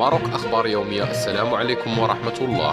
ماروك أخبار يومية السلام عليكم ورحمة الله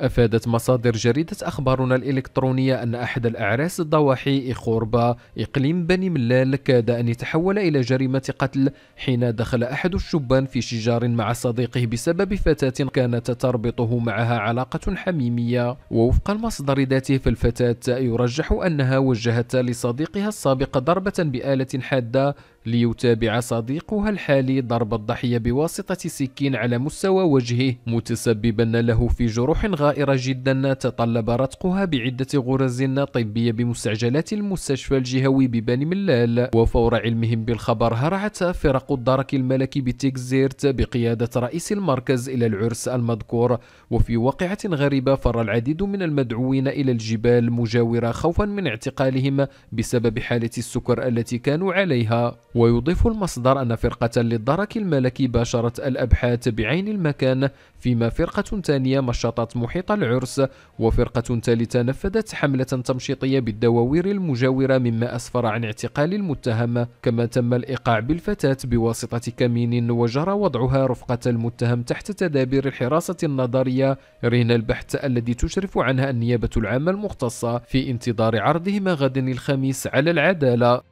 أفادت مصادر جريدة أخبارنا الإلكترونية أن أحد الأعراس الضواحي إخوربا إقليم بني ملال كاد أن يتحول إلى جريمة قتل حين دخل أحد الشبان في شجار مع صديقه بسبب فتاة كانت تربطه معها علاقة حميمية ووفق المصدر ذاته فالفتاة يرجح أنها وجهت لصديقها السابق ضربة بآلة حادة ليتابع صديقها الحالي ضرب الضحية بواسطة سكين على مستوى وجهه متسببا له في جروح غائرة جدا تطلب رتقها بعدة غرز طبية بمستعجلات المستشفى الجهوي ببني ملال وفور علمهم بالخبر هرعت فرق الدرك الملكي بتكزيرت بقيادة رئيس المركز إلى العرس المذكور وفي واقعة غريبة فر العديد من المدعوين إلى الجبال مجاورة خوفا من اعتقالهم بسبب حالة السكر التي كانوا عليها ويضيف المصدر أن فرقة للدرك الملكي باشرت الأبحاث بعين المكان فيما فرقة ثانية مشطت محيط العرس وفرقة ثالثة نفذت حملة تمشيطية بالدواوير المجاورة مما أسفر عن اعتقال المتهم كما تم الإيقاع بالفتاة بواسطة كمين وجرى وضعها رفقة المتهم تحت تدابير الحراسة النظرية رهن البحث الذي تشرف عنها النيابة العامة المختصة في انتظار عرضهما غدا الخميس على العدالة